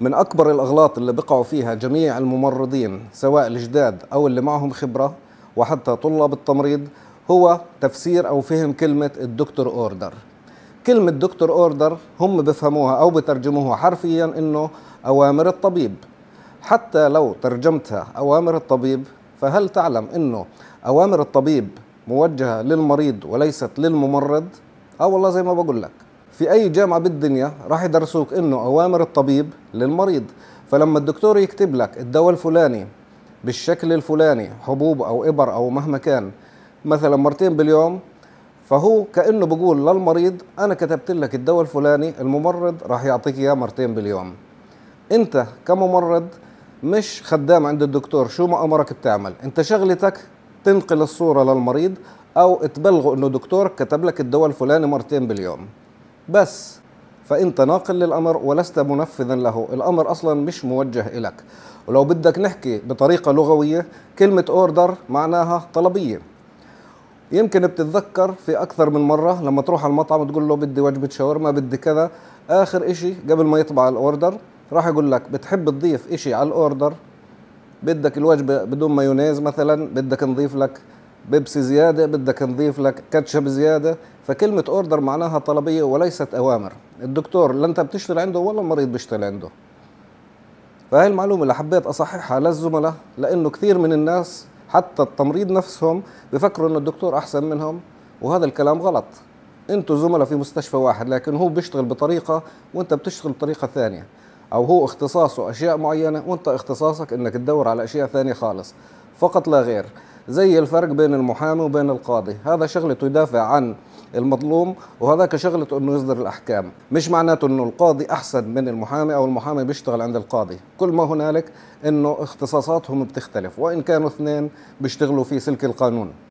من أكبر الأغلاط اللي بقعوا فيها جميع الممرضين سواء الجداد أو اللي معهم خبرة وحتى طلاب التمريض هو تفسير أو فهم كلمة الدكتور أوردر كلمة دكتور أوردر هم بفهموها أو بترجموها حرفيا إنه أوامر الطبيب حتى لو ترجمتها أوامر الطبيب فهل تعلم إنه أوامر الطبيب موجهة للمريض وليست للممرض؟ آه والله زي ما بقول لك في أي جامعة بالدنيا راح يدرسوك إنه أوامر الطبيب للمريض فلما الدكتور يكتب لك الدواء الفلاني بالشكل الفلاني حبوب أو إبر أو مهما كان مثلا مرتين باليوم فهو كأنه بقول للمريض أنا كتبت لك الدواء الفلاني الممرض راح يعطيك إياه مرتين باليوم أنت كممرض مش خدام عند الدكتور شو ما أمرك بتعمل أنت شغلتك تنقل الصورة للمريض أو تبلغه أنه دكتورك كتب لك الدواء الفلاني مرتين باليوم بس فانت ناقل للامر ولست منفذا له الامر اصلا مش موجه الك ولو بدك نحكي بطريقه لغويه كلمه اوردر معناها طلبيه يمكن بتتذكر في اكثر من مره لما تروح على المطعم وتقول له بدي وجبه شاورما بدي كذا اخر اشي قبل ما يطبع الاوردر راح يقول لك بتحب تضيف اشي على الاوردر بدك الوجبه بدون مايونيز مثلا بدك نضيف لك بيبسي زياده بدك نضيف لك كاتشب زياده فكلمه اوردر معناها طلبيه وليست اوامر الدكتور لا انت بتشتغل عنده ولا المريض بيشتغل عنده فهي المعلومه اللي حبيت اصححها للزملاء لانه كثير من الناس حتى التمريض نفسهم بفكروا انه الدكتور احسن منهم وهذا الكلام غلط انتوا زملاء في مستشفى واحد لكن هو بيشتغل بطريقه وانت بتشتغل بطريقه ثانيه او هو اختصاصه اشياء معينه وانت اختصاصك انك تدور على اشياء ثانيه خالص فقط لا غير زي الفرق بين المحامي وبين القاضي هذا شغلته يدافع عن المظلوم وهذاك شغلته انه يصدر الاحكام مش معناته انه القاضي احسن من المحامي او المحامي بيشتغل عند القاضي كل ما هنالك انه اختصاصاتهم بتختلف وان كانوا اثنين بيشتغلوا في سلك القانون